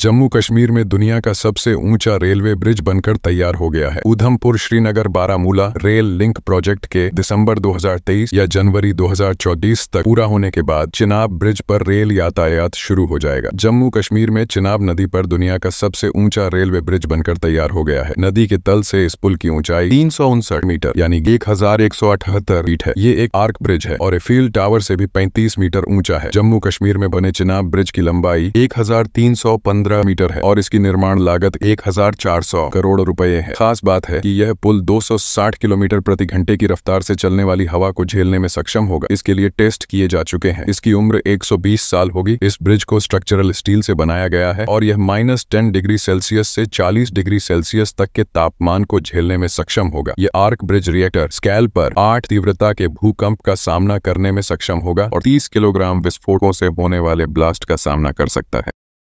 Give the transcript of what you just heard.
जम्मू कश्मीर में दुनिया का सबसे ऊंचा रेलवे ब्रिज बनकर तैयार हो गया है Udhampur Srinagar Baramulla rail link project के दिसंबर 2023 या जनवरी 2024 तक पूरा होने के बाद चिनाब ब्रिज पर रेल यातायात शुरू हो जाएगा जम्मू कश्मीर में चिनाब नदी पर दुनिया का सबसे ऊंचा रेलवे ब्रिज बनकर तैयार हो गया है नदी के तल से इस पुल की ऊंचाई तीन मीटर यानी एक फीट है ये एक आर्क ब्रिज है और फील्ड टावर से भी पैंतीस मीटर ऊंचा है जम्मू कश्मीर में बने चिनाब ब्रिज की लंबाई एक पंद्रह मीटर है और इसकी निर्माण लागत एक करोड़ रुपए है खास बात है कि यह पुल साठ किलोमीटर प्रति घंटे की रफ्तार से चलने वाली हवा को झेलने में सक्षम होगा इसके लिए टेस्ट किए जा चुके हैं इसकी उम्र बीस साल होगी इस ब्रिज को स्ट्रक्चरल स्टील से बनाया गया है और यह माइनस टेन डिग्री सेल्सियस से चालीस डिग्री सेल्सियस तक के तापमान को झेलने में सक्षम होगा यह आर्क ब्रिज रिएक्टर स्केल पर आठ तीव्रता के भूकंप का सामना करने में सक्षम होगा और तीस किलोग्राम विस्फोटों से होने वाले ब्लास्ट का सामना कर सकता है